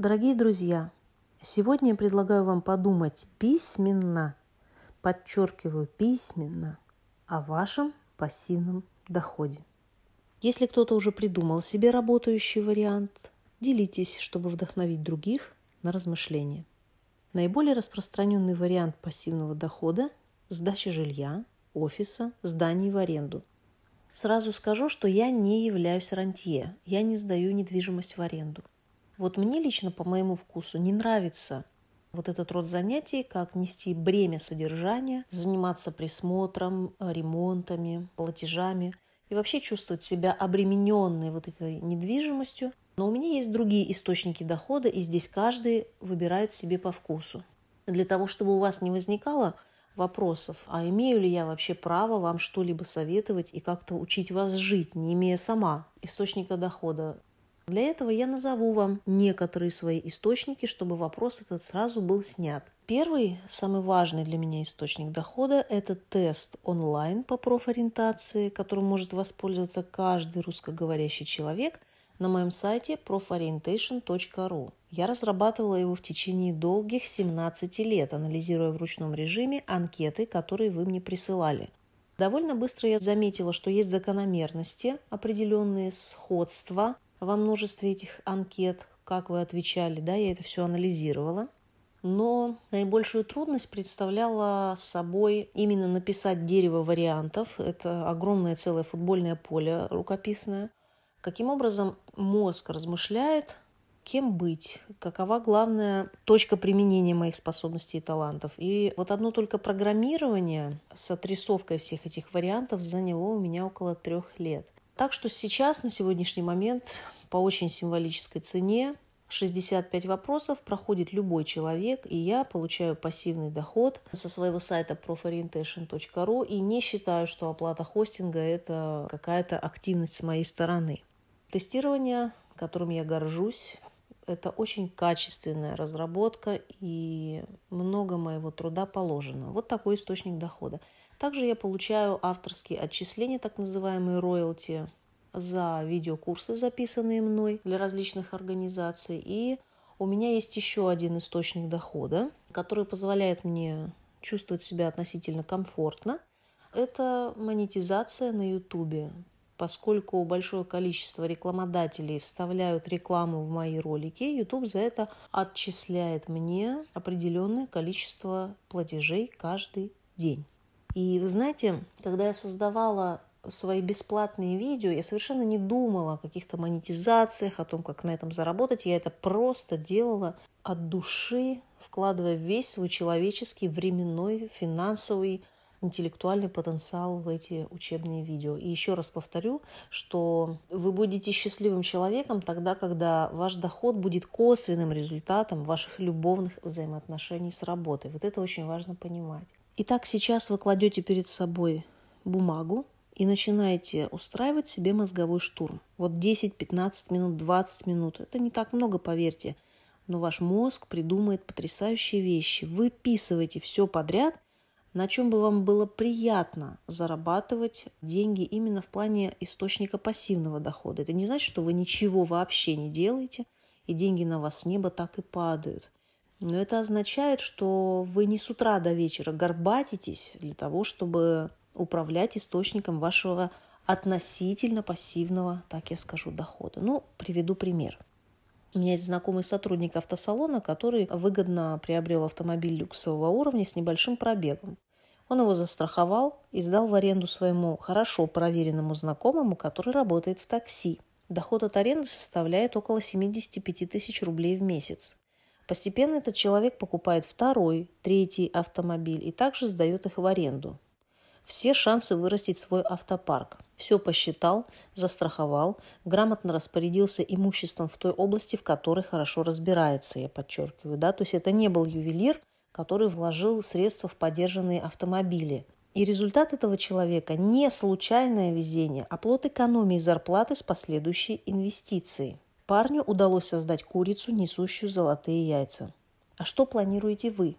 Дорогие друзья, сегодня я предлагаю вам подумать письменно, подчеркиваю письменно, о вашем пассивном доходе. Если кто-то уже придумал себе работающий вариант, делитесь, чтобы вдохновить других на размышления. Наиболее распространенный вариант пассивного дохода – сдача жилья, офиса, зданий в аренду. Сразу скажу, что я не являюсь рантье, я не сдаю недвижимость в аренду – вот мне лично, по моему вкусу, не нравится вот этот род занятий, как нести бремя содержания, заниматься присмотром, э, ремонтами, платежами и вообще чувствовать себя обремененной вот этой недвижимостью. Но у меня есть другие источники дохода, и здесь каждый выбирает себе по вкусу. Для того, чтобы у вас не возникало вопросов, а имею ли я вообще право вам что-либо советовать и как-то учить вас жить, не имея сама источника дохода, для этого я назову вам некоторые свои источники, чтобы вопрос этот сразу был снят. Первый, самый важный для меня источник дохода – это тест онлайн по профориентации, которым может воспользоваться каждый русскоговорящий человек на моем сайте proforientation.ru. Я разрабатывала его в течение долгих 17 лет, анализируя в ручном режиме анкеты, которые вы мне присылали. Довольно быстро я заметила, что есть закономерности, определенные сходства во множестве этих анкет, как вы отвечали, да, я это все анализировала. Но наибольшую трудность представляла собой именно написать дерево вариантов. Это огромное целое футбольное поле рукописное. Каким образом мозг размышляет, кем быть, какова главная точка применения моих способностей и талантов. И вот одно только программирование с отрисовкой всех этих вариантов заняло у меня около трех лет. Так что сейчас, на сегодняшний момент, по очень символической цене 65 вопросов проходит любой человек, и я получаю пассивный доход со своего сайта proforientation.ru и не считаю, что оплата хостинга – это какая-то активность с моей стороны. Тестирование, которым я горжусь, это очень качественная разработка, и много моего труда положено. Вот такой источник дохода. Также я получаю авторские отчисления, так называемые роялти – за видеокурсы, записанные мной для различных организаций. И у меня есть еще один источник дохода, который позволяет мне чувствовать себя относительно комфортно. Это монетизация на YouTube. Поскольку большое количество рекламодателей вставляют рекламу в мои ролики, YouTube за это отчисляет мне определенное количество платежей каждый день. И вы знаете, когда я создавала свои бесплатные видео, я совершенно не думала о каких-то монетизациях, о том, как на этом заработать. Я это просто делала от души, вкладывая весь свой человеческий, временной, финансовый, интеллектуальный потенциал в эти учебные видео. И еще раз повторю, что вы будете счастливым человеком тогда, когда ваш доход будет косвенным результатом ваших любовных взаимоотношений с работой. Вот это очень важно понимать. Итак, сейчас вы кладете перед собой бумагу, и начинаете устраивать себе мозговой штурм. Вот 10, 15 минут, 20 минут. Это не так много, поверьте. Но ваш мозг придумает потрясающие вещи. Выписывайте все подряд, на чем бы вам было приятно зарабатывать деньги именно в плане источника пассивного дохода. Это не значит, что вы ничего вообще не делаете, и деньги на вас с неба так и падают. Но это означает, что вы не с утра до вечера горбатитесь для того, чтобы управлять источником вашего относительно пассивного, так я скажу, дохода. Ну, приведу пример. У меня есть знакомый сотрудник автосалона, который выгодно приобрел автомобиль люксового уровня с небольшим пробегом. Он его застраховал и сдал в аренду своему хорошо проверенному знакомому, который работает в такси. Доход от аренды составляет около 75 тысяч рублей в месяц. Постепенно этот человек покупает второй, третий автомобиль и также сдает их в аренду все шансы вырастить свой автопарк. Все посчитал, застраховал, грамотно распорядился имуществом в той области, в которой хорошо разбирается, я подчеркиваю. Да? То есть это не был ювелир, который вложил средства в поддержанные автомобили. И результат этого человека не случайное везение, а плод экономии зарплаты с последующей инвестицией. Парню удалось создать курицу, несущую золотые яйца. А что планируете вы?